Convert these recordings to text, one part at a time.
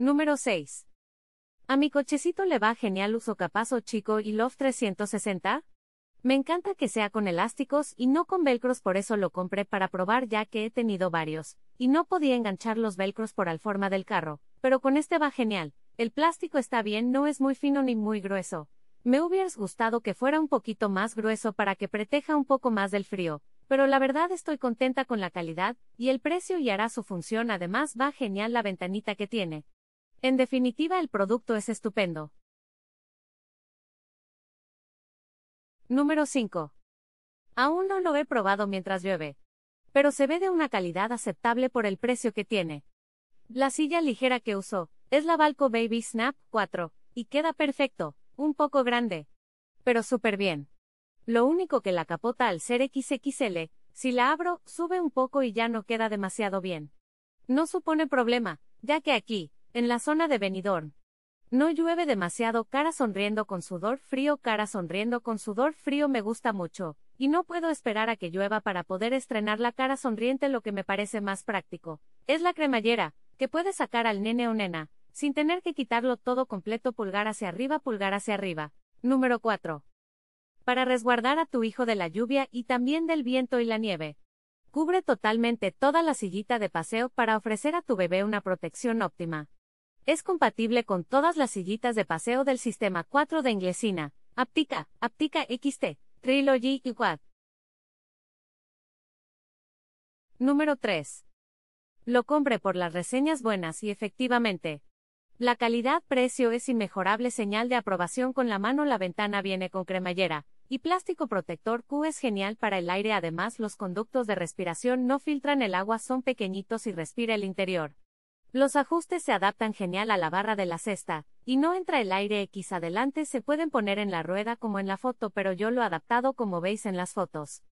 Número 6. A mi cochecito le va genial uso capazo chico y Love 360. Me encanta que sea con elásticos y no con velcros, por eso lo compré para probar ya que he tenido varios, y no podía enganchar los velcros por la forma del carro, pero con este va genial. El plástico está bien, no es muy fino ni muy grueso. Me hubieras gustado que fuera un poquito más grueso para que preteja un poco más del frío, pero la verdad estoy contenta con la calidad, y el precio y hará su función además va genial la ventanita que tiene. En definitiva, el producto es estupendo. Número 5. Aún no lo he probado mientras llueve. Pero se ve de una calidad aceptable por el precio que tiene. La silla ligera que usó es la Balco Baby Snap 4, y queda perfecto, un poco grande. Pero súper bien. Lo único que la capota al ser XXL, si la abro, sube un poco y ya no queda demasiado bien. No supone problema, ya que aquí, en la zona de Benidorm. No llueve demasiado, cara sonriendo con sudor frío, cara sonriendo con sudor frío me gusta mucho, y no puedo esperar a que llueva para poder estrenar la cara sonriente lo que me parece más práctico. Es la cremallera, que puede sacar al nene o nena, sin tener que quitarlo todo completo pulgar hacia arriba, pulgar hacia arriba. Número 4. Para resguardar a tu hijo de la lluvia y también del viento y la nieve. Cubre totalmente toda la sillita de paseo para ofrecer a tu bebé una protección óptima. Es compatible con todas las sillitas de paseo del sistema 4 de Inglesina, Aptica, Aptica XT, Trilogy y Quad. Número 3. Lo compre por las reseñas buenas y efectivamente. La calidad-precio es inmejorable señal de aprobación con la mano la ventana viene con cremallera, y plástico protector Q es genial para el aire además los conductos de respiración no filtran el agua son pequeñitos y respira el interior. Los ajustes se adaptan genial a la barra de la cesta, y no entra el aire X adelante, se pueden poner en la rueda como en la foto, pero yo lo he adaptado como veis en las fotos.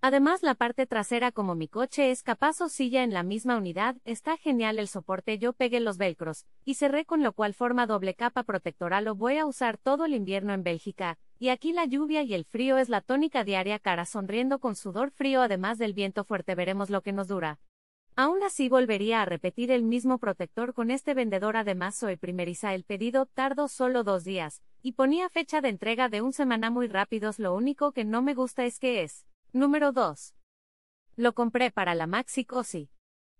Además la parte trasera como mi coche es capaz o silla en la misma unidad, está genial el soporte, yo pegué los velcros, y cerré con lo cual forma doble capa protectora, lo voy a usar todo el invierno en Bélgica, y aquí la lluvia y el frío es la tónica diaria cara sonriendo con sudor frío además del viento fuerte veremos lo que nos dura. Aún así volvería a repetir el mismo protector con este vendedor además y primeriza el pedido tardó solo dos días, y ponía fecha de entrega de un semana muy rápidos lo único que no me gusta es que es. Número 2. Lo compré para la Maxi Cosi.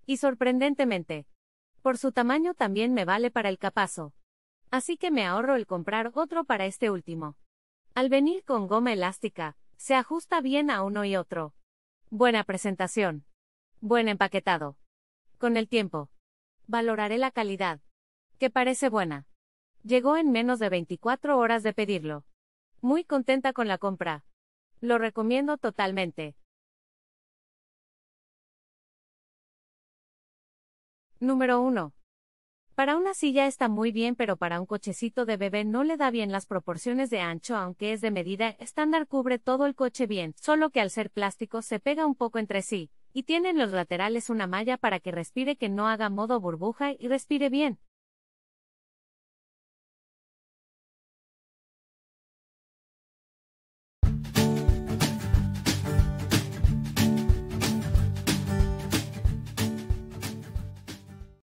Y sorprendentemente. Por su tamaño también me vale para el capazo. Así que me ahorro el comprar otro para este último. Al venir con goma elástica, se ajusta bien a uno y otro. Buena presentación. Buen empaquetado. Con el tiempo. Valoraré la calidad. Que parece buena. Llegó en menos de 24 horas de pedirlo. Muy contenta con la compra. Lo recomiendo totalmente. Número 1. Para una silla está muy bien, pero para un cochecito de bebé no le da bien las proporciones de ancho, aunque es de medida estándar, cubre todo el coche bien, solo que al ser plástico se pega un poco entre sí y tiene en los laterales una malla para que respire que no haga modo burbuja y respire bien.